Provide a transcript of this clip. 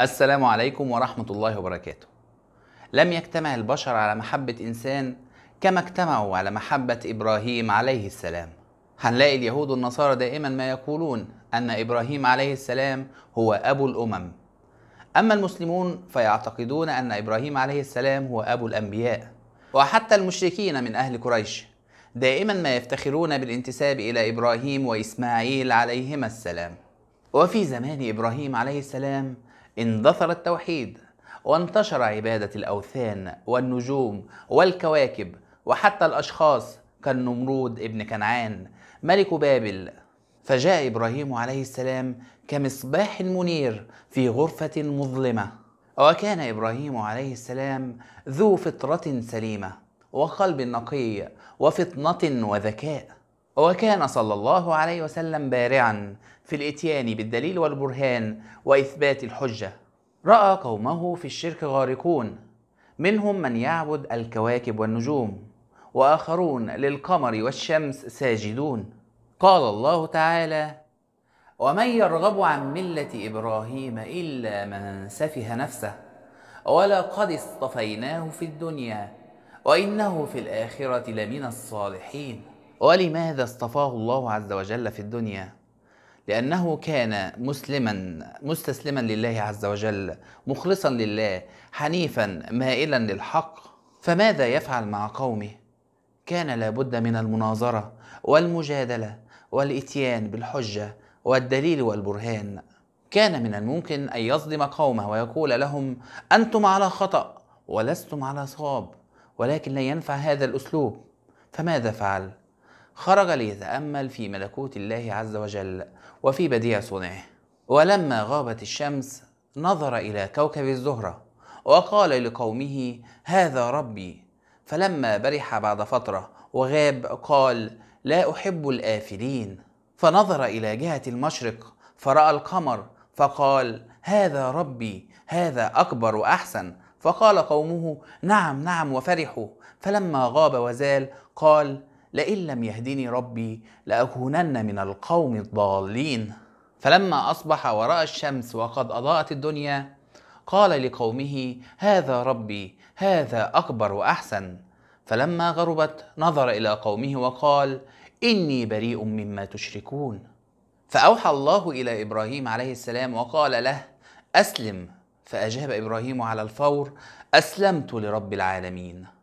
السلام عليكم ورحمة الله وبركاته. لم يجتمع البشر على محبة إنسان كما اجتمعوا على محبة إبراهيم عليه السلام. هنلاقي اليهود والنصارى دائما ما يقولون أن إبراهيم عليه السلام هو أبو الأمم. أما المسلمون فيعتقدون أن إبراهيم عليه السلام هو أبو الأنبياء. وحتى المشركين من أهل قريش دائما ما يفتخرون بالانتساب إلى إبراهيم وإسماعيل عليهما السلام. وفي زمان إبراهيم عليه السلام اندثر التوحيد وانتشر عبادة الأوثان والنجوم والكواكب وحتى الأشخاص كالنمرود ابن كنعان ملك بابل فجاء إبراهيم عليه السلام كمصباح منير في غرفة مظلمة وكان إبراهيم عليه السلام ذو فطرة سليمة وقلب نقي وفطنة وذكاء وكان صلى الله عليه وسلم بارعا في الاتيان بالدليل والبرهان واثبات الحجه راى قومه في الشرك غارقون منهم من يعبد الكواكب والنجوم واخرون للقمر والشمس ساجدون قال الله تعالى ومن يرغب عن مله ابراهيم الا من سفه نفسه ولقد اصطفيناه في الدنيا وانه في الاخره لمن الصالحين ولماذا اصطفاه الله عز وجل في الدنيا لأنه كان مسلما مستسلما لله عز وجل مخلصا لله حنيفا مائلا للحق فماذا يفعل مع قومه كان لابد من المناظرة والمجادلة والإتيان بالحجة والدليل والبرهان كان من الممكن أن يصدم قومه ويقول لهم أنتم على خطأ ولستم على صواب ولكن لا ينفع هذا الأسلوب فماذا فعل؟ خرج ليتأمل في ملكوت الله عز وجل وفي بديع صنعه ولما غابت الشمس نظر إلى كوكب الزهرة وقال لقومه هذا ربي فلما برح بعد فترة وغاب قال لا أحب الآفلين فنظر إلى جهة المشرق فرأى القمر فقال هذا ربي هذا أكبر وأحسن فقال قومه نعم نعم وفرحوا فلما غاب وزال قال لئن لم يهدني ربي لأكونن من القوم الضالين فلما أصبح ورأى الشمس وقد أضاءت الدنيا قال لقومه هذا ربي هذا أكبر وأحسن فلما غربت نظر إلى قومه وقال إني بريء مما تشركون فأوحى الله إلى إبراهيم عليه السلام وقال له أسلم فأجاب إبراهيم على الفور أسلمت لرب العالمين